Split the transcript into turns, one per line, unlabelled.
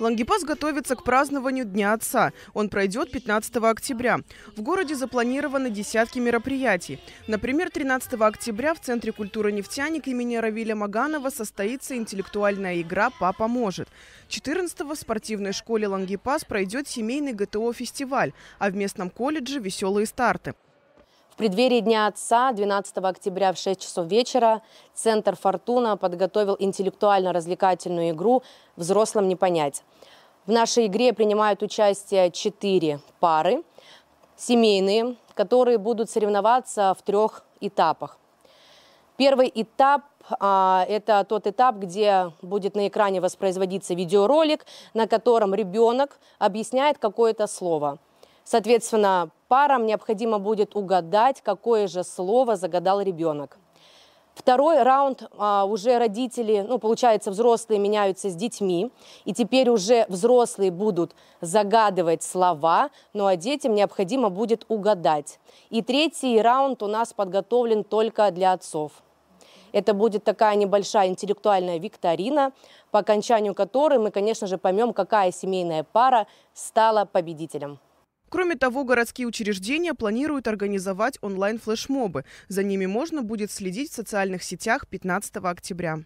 Лангипас готовится к празднованию Дня Отца. Он пройдет 15 октября. В городе запланированы десятки мероприятий. Например, 13 октября в Центре культуры «Нефтяник» имени Равиля Маганова состоится интеллектуальная игра «Папа может». 14 в спортивной школе «Лангипас» пройдет семейный ГТО-фестиваль, а в местном колледже «Веселые старты»
преддверии Дня Отца 12 октября в 6 часов вечера Центр «Фортуна» подготовил интеллектуально-развлекательную игру «Взрослым не понять». В нашей игре принимают участие четыре пары, семейные, которые будут соревноваться в трех этапах. Первый этап а, – это тот этап, где будет на экране воспроизводиться видеоролик, на котором ребенок объясняет какое-то слово. Соответственно, Парам необходимо будет угадать, какое же слово загадал ребенок. Второй раунд а, уже родители, ну, получается, взрослые меняются с детьми, и теперь уже взрослые будут загадывать слова, ну а детям необходимо будет угадать. И третий раунд у нас подготовлен только для отцов. Это будет такая небольшая интеллектуальная викторина, по окончанию которой мы, конечно же, поймем, какая семейная пара стала победителем.
Кроме того, городские учреждения планируют организовать онлайн-флешмобы. За ними можно будет следить в социальных сетях 15 октября.